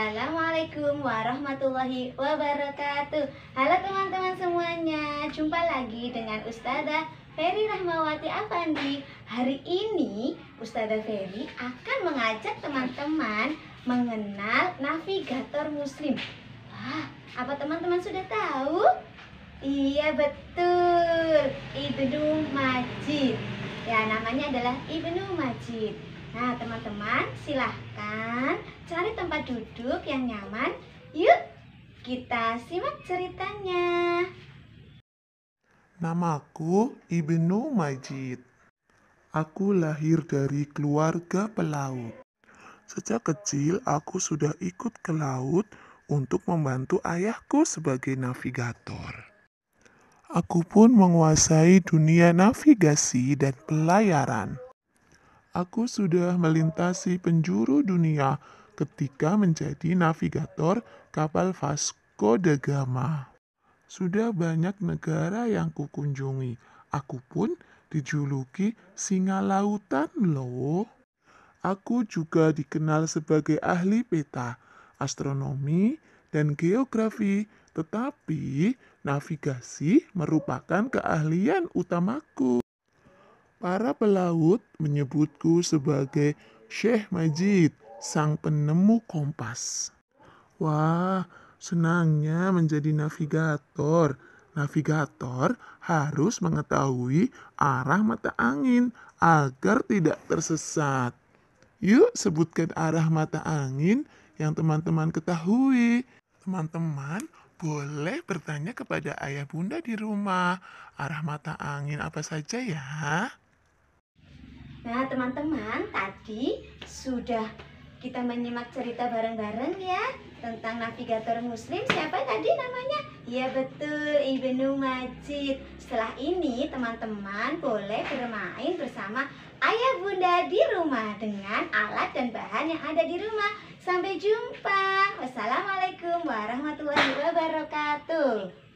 Assalamualaikum warahmatullahi wabarakatuh Halo teman-teman semuanya Jumpa lagi dengan Ustazah Ferry Rahmawati Afandi Hari ini Ustazah Ferry akan mengajak teman-teman Mengenal navigator muslim Wah, apa teman-teman sudah tahu? Iya betul Ibnu Majid Ya namanya adalah Ibnu Majid Nah, teman-teman, silahkan cari tempat duduk yang nyaman. Yuk, kita simak ceritanya. Namaku Ibnu Majid. Aku lahir dari keluarga pelaut. Sejak kecil, aku sudah ikut ke laut untuk membantu ayahku sebagai navigator. Aku pun menguasai dunia navigasi dan pelayaran aku sudah melintasi penjuru dunia ketika menjadi navigator kapal Vasco da Gama. Sudah banyak negara yang kukunjungi. Aku pun dijuluki singa lautan loh. Aku juga dikenal sebagai ahli peta, astronomi, dan geografi, tetapi navigasi merupakan keahlian utamaku. Para pelaut menyebutku sebagai Syekh Majid, sang penemu kompas. Wah, senangnya menjadi navigator. Navigator harus mengetahui arah mata angin agar tidak tersesat. Yuk sebutkan arah mata angin yang teman-teman ketahui. Teman-teman boleh bertanya kepada ayah bunda di rumah arah mata angin apa saja ya. Nah, teman-teman, tadi sudah kita menyimak cerita bareng-bareng ya tentang navigator muslim siapa tadi namanya? Ya betul, Ibnu Majid. Setelah ini teman-teman boleh bermain bersama ayah bunda di rumah dengan alat dan bahan yang ada di rumah. Sampai jumpa. Wassalamualaikum warahmatullahi wabarakatuh.